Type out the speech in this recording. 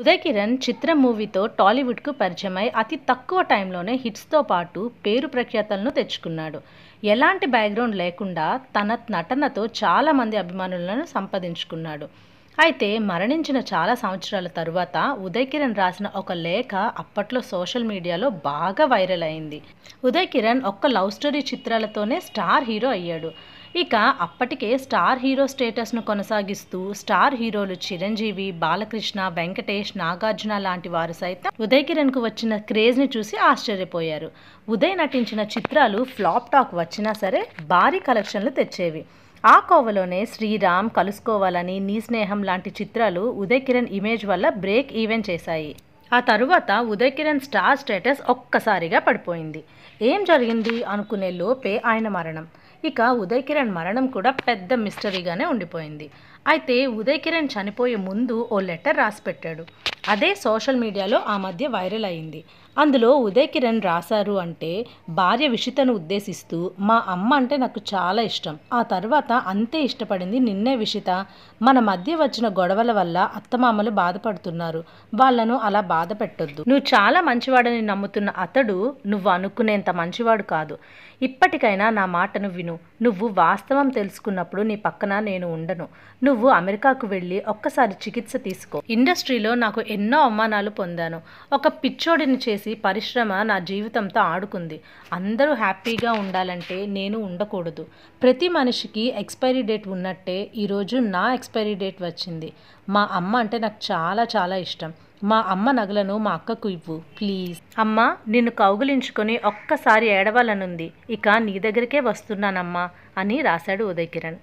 ఉదయ్ కిరణ్ చిత్ర మూవీతో టాలీవుడ్కు పరిచయమై అతి తక్కువ టైంలోనే హిట్స్తో పాటు పేరు ప్రఖ్యాతలను తెచ్చుకున్నాడు ఎలాంటి బ్యాక్గ్రౌండ్ లేకుండా తన నటనతో చాలామంది అభిమానులను సంపాదించుకున్నాడు అయితే మరణించిన చాలా సంవత్సరాల తరువాత ఉదయ్ కిరణ్ రాసిన ఒక లేఖ అప్పట్లో సోషల్ మీడియాలో బాగా వైరల్ అయింది ఉదయ్ కిరణ్ ఒక్క లవ్ స్టోరీ చిత్రాలతోనే స్టార్ హీరో అయ్యాడు ఇక అప్పటికే స్టార్ హీరో స్టేటస్ను కొనసాగిస్తూ స్టార్ హీరోలు చిరంజీవి బాలకృష్ణ వెంకటేష్ నాగార్జున లాంటి వారు సైతం ఉదయ్ కిరణ్కు వచ్చిన క్రేజ్ని చూసి ఆశ్చర్యపోయారు ఉదయ్ నటించిన చిత్రాలు ఫ్లాప్ టాక్ వచ్చినా సరే భారీ కలెక్షన్లు తెచ్చేవి ఆ కోవలోనే శ్రీరామ్ కలుసుకోవాలని నీ స్నేహం లాంటి చిత్రాలు ఉదయ్ కిరణ్ ఇమేజ్ వల్ల బ్రేక్ ఈవెన్ చేశాయి ఆ తరువాత ఉదయ్ కిరణ్ స్టార్ స్టేటస్ ఒక్కసారిగా పడిపోయింది ఏం జరిగింది అనుకునే లోపే ఆయన మరణం ఇక ఉదయ్ కిరణ్ మరణం కూడా పెద్ద మిస్టరీగానే ఉండిపోయింది అయితే ఉదయ్ కిరణ్ చనిపోయే ముందు ఓ లెటర్ రాసి పెట్టాడు అదే సోషల్ మీడియాలో ఆ మధ్య వైరల్ అయింది అందులో ఉదయ్ కిరణ్ రాశారు అంటే భార్య విషితను ఉద్దేశిస్తూ మా అమ్మ అంటే నాకు చాలా ఇష్టం ఆ తర్వాత అంతే ఇష్టపడింది నిన్నే విషిత మన మధ్య వచ్చిన గొడవల వల్ల అత్తమామలు బాధపడుతున్నారు వాళ్ళను అలా బాధ పెట్టొద్దు నువ్వు చాలా మంచివాడని నమ్ముతున్న అతడు నువ్వు అనుకునేంత మంచివాడు కాదు ఇప్పటికైనా నా మాటను విను నువ్వు వాస్తవం తెలుసుకున్నప్పుడు నీ పక్కన నేను ఉండను నువ్వు అమెరికాకు వెళ్ళి ఒక్కసారి చికిత్స తీసుకో ఇండస్ట్రీలో నాకు ఎన్నో అవమానాలు పొందాను ఒక పిచ్చోడిని చేసి పరిశ్రమ నా జీవితంతో ఆడుకుంది అందరూ హ్యాపీగా ఉండాలంటే నేను ఉండకూడదు ప్రతి మనిషికి ఎక్స్పైరీ డేట్ ఉన్నట్టే ఈరోజు నా ఎక్స్పైరీ డేట్ వచ్చింది మా అమ్మ అంటే నాకు చాలా చాలా ఇష్టం మా అమ్మ నగలను మా అక్కకు ఇవ్వు ప్లీజ్ అమ్మ నిన్ను కౌగులించుకొని ఒక్కసారి ఏడవాలనుంది ఇక నీ దగ్గరికే వస్తున్నానమ్మా అని రాశాడు ఉదయ్ కిరణ్